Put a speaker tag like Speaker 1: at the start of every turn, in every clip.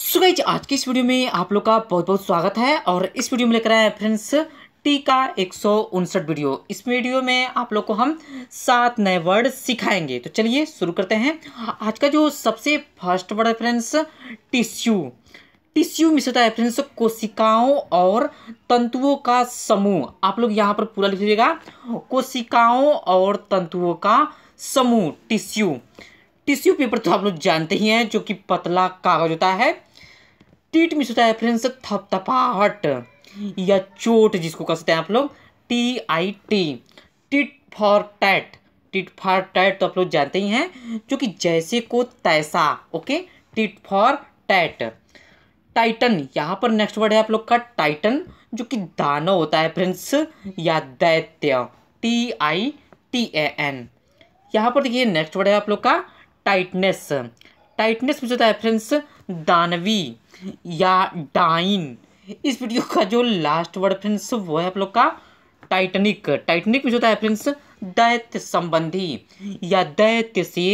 Speaker 1: so guys आज की इस वीडियो में आप लोग का बहुत बहुत स्वागत है और इस वीडियो में लेकर आए हैं फ्रेंड्स टी का एक वीडियो इस वीडियो में आप लोग को हम सात नए वर्ड सिखाएंगे तो चलिए शुरू करते हैं आज का जो सबसे फर्स्ट वर्ड है फ्रेंड्स टिश्यू टिश्यू मिस होता तो है फ्रेंड्स कोशिकाओं और तंतुओं का समूह आप लोग यहाँ पर पूरा लिख लीजिएगा कोशिकाओं और तंतुओं का समूह टिश्यू टिश्यू पेपर तो आप लोग जानते ही हैं जो कि पतला कागज होता है टीट मिस होता है फ्रेंड्स थपथपाहट या चोट जिसको कह सकते हैं आप लोग T I T tit for tat tit for tat तो आप लोग जानते ही हैं जो कि जैसे को तैसा ओके टिट फॉर टैट टाइटन यहाँ पर नेक्स्ट वर्ड है आप लोग का टाइटन जो कि दानव होता है फ्रेंड्स या दैत्य T I T A N यहाँ पर देखिए नेक्स्ट वर्ड है आप लोग का टाइटनेस टाइटनेस में होता है फ्रेंड्स दानवी या डाइन इस वीडियो का जो लास्ट वर्ड फ्रेंड्स वो है आप लोग का टाइटनिक टाइटनिक में जो होता है फ्रेंड्स दैत्य संबंधी या दैत्य से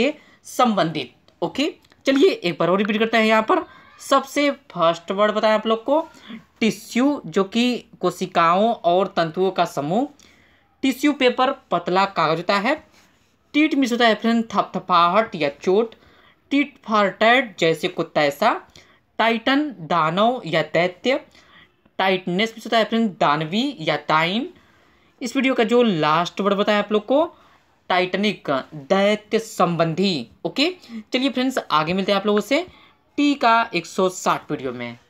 Speaker 1: संबंधित ओके चलिए एक बार और रिपीट करते हैं यहाँ पर सबसे फर्स्ट वर्ड बताएं आप लोग को टिश्यू जो कि कोशिकाओं और तंतुओं का समूह टिश्यू पेपर पतला कागज होता है टीट मिस होता है फ्रेंड थपथपाहट या चोट टीट फार्टेड जैसे कुत्ता ऐसा टाइटन दानव या दैत्य टाइटनेस भी होता है फिर दानवी या टाइन इस वीडियो का जो लास्ट वर्ड बताया आप लोग को टाइटनिक दैत्य संबंधी ओके चलिए फ्रेंड्स आगे मिलते हैं आप लोगों से टी का एक सौ साठ वीडियो में